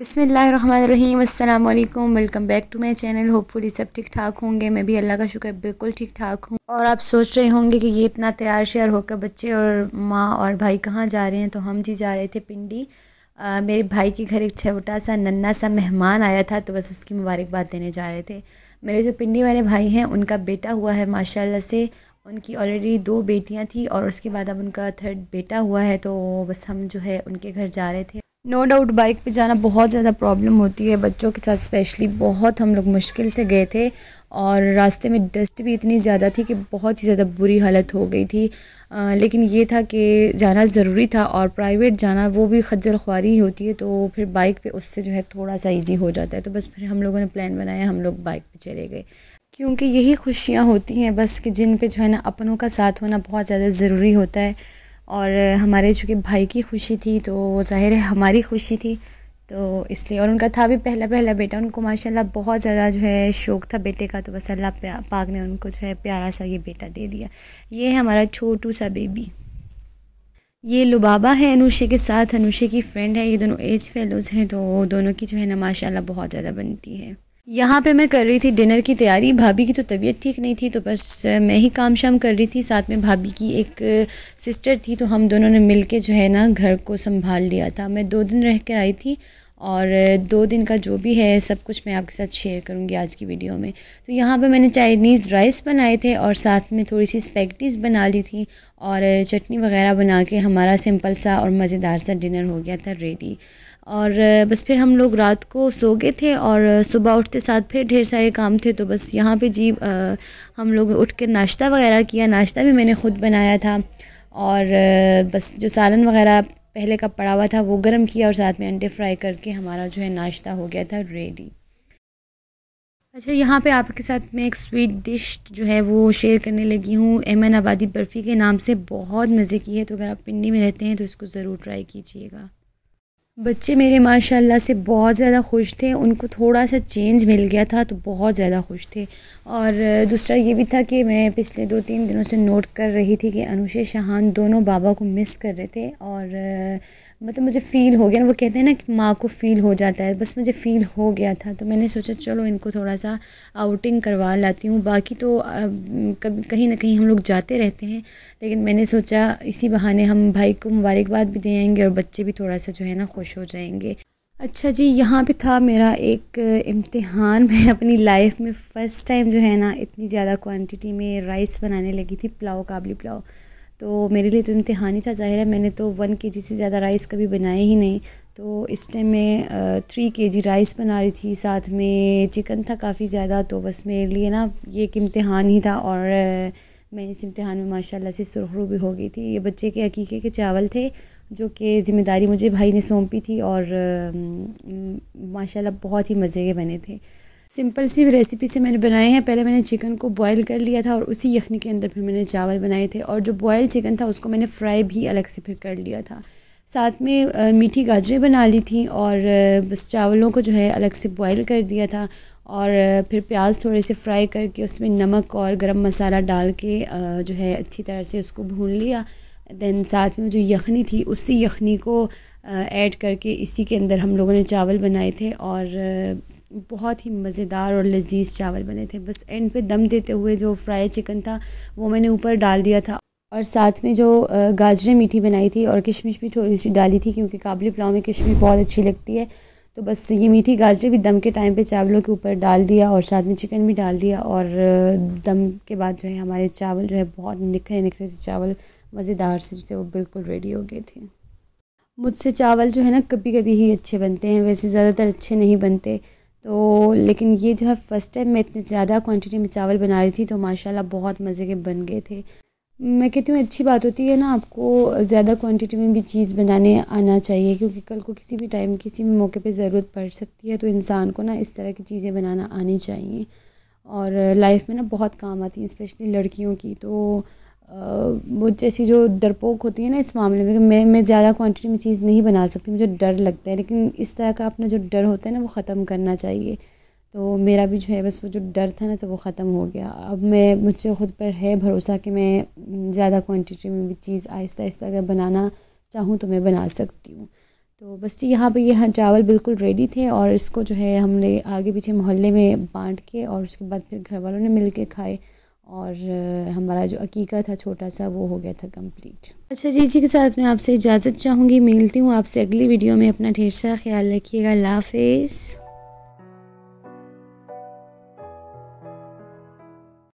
अस्सलाम वालेकुम welcome back to my channel hopefully सब ठीक ठाक होंगे मैं भी अल्लाह का शुक्र बिल्कुल ठीक ठाक हूँ और आप सोच रहे होंगे कि ये इतना तैयार शेयर होकर बच्चे और माँ और भाई कहाँ जा रहे हैं तो हम जी जा रहे थे पिंडी आ, मेरे भाई के घर एक छोटा सा नन्ना सा मेहमान आया था तो बस उसकी मुबारकबाद देने जा रहे थे मेरे जो पिंडी वाले भाई हैं उनका बेटा हुआ है माशाल्लाह से उनकी ऑलरेडी दो बेटियां थी और उसके बाद अब उनका थर्ड बेटा हुआ है तो बस हम जो है उनके घर जा रहे थे नो डाउट बाइक पे जाना बहुत ज़्यादा प्रॉब्लम होती है बच्चों के साथ स्पेशली बहुत हम लोग मुश्किल से गए थे और रास्ते में डस्ट भी इतनी ज़्यादा थी कि बहुत ही ज़्यादा बुरी हालत हो गई थी आ, लेकिन ये था कि जाना ज़रूरी था और प्राइवेट जाना वो भी खज्जल ख्वारी होती है तो फिर बाइक पे उससे जो है थोड़ा सा ईजी हो जाता है तो बस फिर हम लोगों ने प्लान बनाया हम लोग बाइक पर चले गए क्योंकि यही खुशियाँ होती हैं बस कि जिन पर जो है ना अपनों का साथ होना बहुत ज़्यादा ज़रूरी होता है और हमारे चूँकि भाई की खुशी थी तो ज़ाहिर है हमारी खुशी थी तो इसलिए और उनका था भी पहला पहला बेटा उनको माशाल्लाह बहुत ज़्यादा जो है शौक़ था बेटे का तो बस अल्लाह पाक ने उनको जो है प्यारा सा ये बेटा दे दिया ये है हमारा छोटू सा बेबी ये लुबाबा है अनुषे के साथ अनुषे की फ़्रेंड है ये दोनों एज फेलोज़ हैं तो दोनों की जो है ना माशाल्लाह बहुत ज़्यादा बनती है यहाँ पे मैं कर रही थी डिनर की तैयारी भाभी की तो तबीयत ठीक नहीं थी तो बस मैं ही काम शाम कर रही थी साथ में भाभी की एक सिस्टर थी तो हम दोनों ने मिल के जो है ना घर को संभाल लिया था मैं दो दिन रह कर आई थी और दो दिन का जो भी है सब कुछ मैं आपके साथ शेयर करूँगी आज की वीडियो में तो यहाँ पे मैंने चाइनीज़ राइस बनाए थे और साथ में थोड़ी सी स्पैक्टिस बना ली थी और चटनी वगैरह बना के हमारा सिंपल सा और मज़ेदार सा डिनर हो गया था रेडी और बस फिर हम लोग रात को सो गए थे और सुबह उठते साथ फिर ढेर सारे काम थे तो बस यहाँ पे जी आ, हम लोग उठ के नाश्ता वगैरह किया नाश्ता भी मैंने ख़ुद बनाया था और बस जो सालन वगैरह पहले का पड़ा हुआ था वो गर्म किया और साथ में अंडे फ्राई करके हमारा जो है नाश्ता हो गया था रेडी अच्छा यहाँ पे आपके साथ मैं एक स्वीट डिश जो है वो शेयर करने लगी हूँ एमन आबादी बर्फ़ी के नाम से बहुत मज़े की है तो अगर आप पिंडी में रहते हैं तो इसको ज़रूर ट्राई कीजिएगा बच्चे मेरे माशाल्लाह से बहुत ज़्यादा खुश थे उनको थोड़ा सा चेंज मिल गया था तो बहुत ज़्यादा खुश थे और दूसरा ये भी था कि मैं पिछले दो तीन दिनों से नोट कर रही थी कि अनुशे शाहान दोनों बाबा को मिस कर रहे थे और मतलब मुझे फ़ील हो गया वो कहते हैं ना कि माँ को फ़ील हो जाता है बस मुझे फ़ील हो गया था तो मैंने सोचा चलो इनको थोड़ा सा आउटिंग करवा लाती हूँ बाकी तो कभी कहीं ना कहीं हम लोग जाते रहते हैं लेकिन मैंने सोचा इसी बहाने हम भाई को मुबारकबाद भी दे आएंगे और बच्चे भी थोड़ा सा जो है ना खुश खुश हो जाएंगे अच्छा जी यहाँ पे था मेरा एक इम्तिहान मैं अपनी लाइफ में फ़र्स्ट टाइम जो है ना इतनी ज़्यादा क्वांटिटी में राइस बनाने लगी थी पुलाव काबली पुलाव तो मेरे लिए तो इम्तिहान ही था ज़ाहिर है मैंने तो वन के जी से ज़्यादा राइस कभी बनाए ही नहीं तो इस टाइम मैं थ्री के जी राइस बना रही थी साथ में चिकन था काफ़ी ज़्यादा तो बस मेरे लिए ना ये एक इम्तिहान ही था और मैं इस इम्तहान में माशाल्लाह से सुरखरू भी हो गई थी ये बच्चे के हकीके के चावल थे जो कि ज़िम्मेदारी मुझे भाई ने सौंपी थी और माशाल्लाह बहुत ही मज़े के बने थे सिंपल सी रेसिपी से मैंने बनाए हैं पहले मैंने चिकन को बॉईल कर लिया था और उसी यखनी के अंदर फिर मैंने चावल बनाए थे और जो बॉयल चिकन था उसको मैंने फ्राई भी अलग से फिर कर लिया था साथ में मीठी गाजरें बना ली थी और बस चावलों को जो है अलग से बॉईल कर दिया था और फिर प्याज थोड़े से फ्राई करके उसमें नमक और गरम मसाला डाल के जो है अच्छी तरह से उसको भून लिया दैन साथ में जो यखनी थी उसी यखनी को ऐड करके इसी के अंदर हम लोगों ने चावल बनाए थे और बहुत ही मज़ेदार और लजीज चावल बने थे बस एंड पे दम देते हुए जो फ्राई चिकन था वो मैंने ऊपर डाल दिया था और साथ में जो गाजरें मीठी बनाई थी और किशमिश भी थोड़ी सी डाली थी क्योंकि काबली पुलाव में किशमिश बहुत अच्छी लगती है तो बस ये मीठी गाजरें भी दम के टाइम पे चावलों के ऊपर डाल दिया और साथ में चिकन भी डाल दिया और दम के बाद जो है हमारे चावल जो है बहुत निखरे निखरे से चावल मज़ेदार से जो थे वो बिल्कुल रेडी हो गए थे मुझसे चावल जो है ना कभी कभी ही अच्छे बनते हैं वैसे ज़्यादातर अच्छे नहीं बनते तो लेकिन ये जो है फ़र्स्ट टाइम मैं इतने ज़्यादा क्वान्टिटी में चावल बना रही थी तो माशाल्लाह बहुत मज़े के बन गए थे मैं कहती हूँ अच्छी बात होती है ना आपको ज़्यादा क्वांटिटी में भी चीज़ बनाने आना चाहिए क्योंकि कल को किसी भी टाइम किसी भी मौके पे ज़रूरत पड़ सकती है तो इंसान को ना इस तरह की चीज़ें बनाना आनी चाहिए और लाइफ में ना बहुत काम आती हैं स्पेशली लड़कियों की तो वो जैसी जो डरपोक होती है ना इस मामले में मैं मैं ज़्यादा क्वान्टिटी में चीज़ नहीं बना सकती मुझे डर लगता है लेकिन इस तरह का अपना जो डर होता है ना वो ख़त्म करना चाहिए तो मेरा भी जो है बस वो जो डर था ना तो वो ख़त्म हो गया अब मैं मुझे ख़ुद पर है भरोसा कि मैं ज़्यादा क्वांटिटी में भी चीज़ आहिस्ता आहिस्ता अगर बनाना चाहूँ तो मैं बना सकती हूँ तो बस यहाँ पे ये चावल बिल्कुल रेडी थे और इसको जो है हमने आगे पीछे मोहल्ले में बांट के और उसके बाद फिर घर वालों ने मिल के खाए और हमारा जो अकीका था छोटा सा वो हो गया था कंप्लीट अच्छा जी इसी के साथ मैं आपसे इजाज़त चाहूँगी मिलती हूँ आपसे अगली वीडियो में अपना ढेर सारा ख्याल रखिएगा लाफिज़